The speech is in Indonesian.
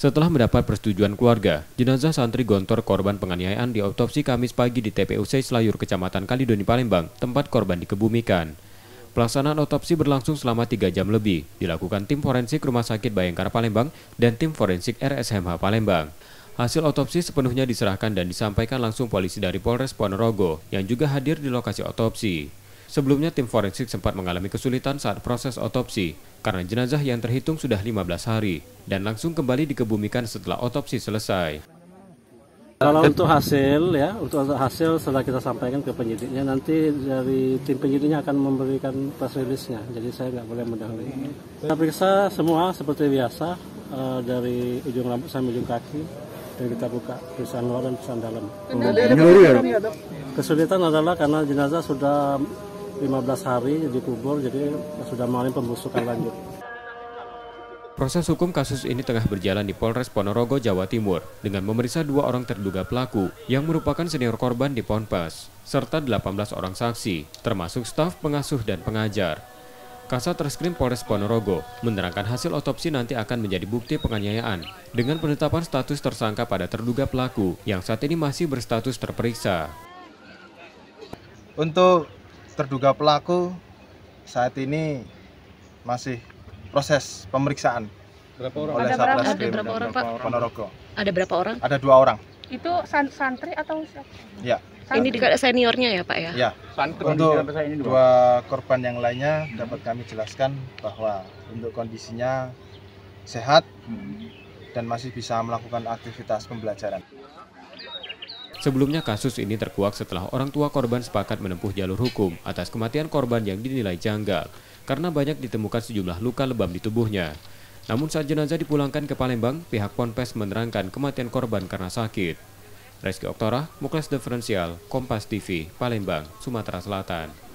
Setelah mendapat persetujuan keluarga, jenazah santri gontor korban penganiayaan diautopsi Kamis pagi di TPU Selayur Kecamatan Kalidoni, Palembang, tempat korban dikebumikan. Pelaksanaan otopsi berlangsung selama 3 jam lebih, dilakukan tim forensik Rumah Sakit Bayangkara Palembang dan tim forensik RSMH Palembang. Hasil otopsi sepenuhnya diserahkan dan disampaikan langsung polisi dari Polres Ponorogo yang juga hadir di lokasi otopsi. Sebelumnya tim forensik sempat mengalami kesulitan saat proses otopsi karena jenazah yang terhitung sudah 15 hari dan langsung kembali dikebumikan setelah otopsi selesai. Kalau untuk hasil ya, untuk hasil setelah kita sampaikan ke penyidiknya nanti dari tim penyidiknya akan memberikan press release-nya. Jadi saya nggak boleh mendahului. Kita periksa semua seperti biasa eh, dari ujung rambut sampai ujung kaki dan kita buka pesan luar dan pesan dalam. kesulitan adalah karena jenazah sudah 15 hari dikubur, jadi sudah mulai pembusukan lanjut. Proses hukum kasus ini tengah berjalan di Polres Ponorogo, Jawa Timur dengan memeriksa dua orang terduga pelaku yang merupakan senior korban di Ponpes, serta 18 orang saksi, termasuk staf pengasuh dan pengajar. Kasat Reskrim Polres Ponorogo menerangkan hasil otopsi nanti akan menjadi bukti penganiayaan dengan penetapan status tersangka pada terduga pelaku yang saat ini masih berstatus terperiksa. Untuk terduga pelaku saat ini masih proses pemeriksaan berapa orang? oleh ada berapa orang, Pak? Ponorogo. Ada berapa orang? Ada dua orang. Itu san santri atau siapa? Ya. Santri. Ini dekat seniornya ya Pak ya? Ya. Santri. Untuk dua korban yang lainnya hmm. dapat kami jelaskan bahwa untuk kondisinya sehat hmm. dan masih bisa melakukan aktivitas pembelajaran. Sebelumnya kasus ini terkuak setelah orang tua korban sepakat menempuh jalur hukum atas kematian korban yang dinilai janggal karena banyak ditemukan sejumlah luka lebam di tubuhnya. Namun saat jenazah dipulangkan ke Palembang, pihak Ponpes menerangkan kematian korban karena sakit. Reski Oktora, Muklas Deferensial, Kompas TV, Palembang, Sumatera Selatan.